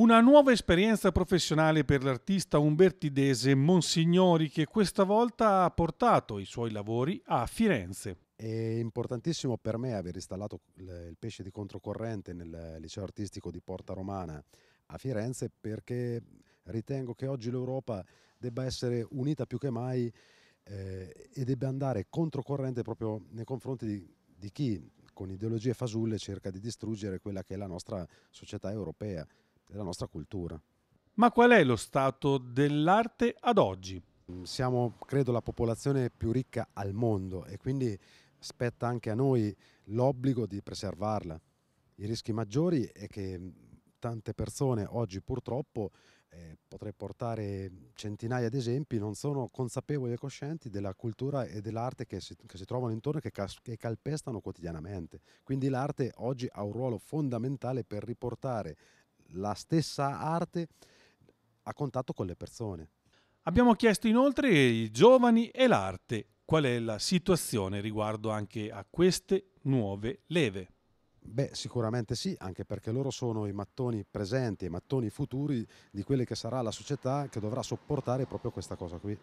Una nuova esperienza professionale per l'artista umbertidese Monsignori che questa volta ha portato i suoi lavori a Firenze. È importantissimo per me aver installato il pesce di controcorrente nel liceo artistico di Porta Romana a Firenze perché ritengo che oggi l'Europa debba essere unita più che mai eh, e debba andare controcorrente proprio nei confronti di, di chi con ideologie fasulle cerca di distruggere quella che è la nostra società europea della nostra cultura. Ma qual è lo stato dell'arte ad oggi? Siamo, credo, la popolazione più ricca al mondo e quindi spetta anche a noi l'obbligo di preservarla. I rischi maggiori è che tante persone oggi purtroppo eh, potrei portare centinaia di esempi, non sono consapevoli e coscienti della cultura e dell'arte che si, che si trovano intorno e che, cas- che calpestano quotidianamente. Quindi l'arte oggi ha un ruolo fondamentale per riportare la stessa arte a contatto con le persone. Abbiamo chiesto inoltre i giovani e l'arte qual è la situazione riguardo anche a queste nuove leve. Beh, sicuramente sì, anche perché loro sono i mattoni presenti, i mattoni futuri di quella che sarà la società che dovrà sopportare proprio questa cosa qui.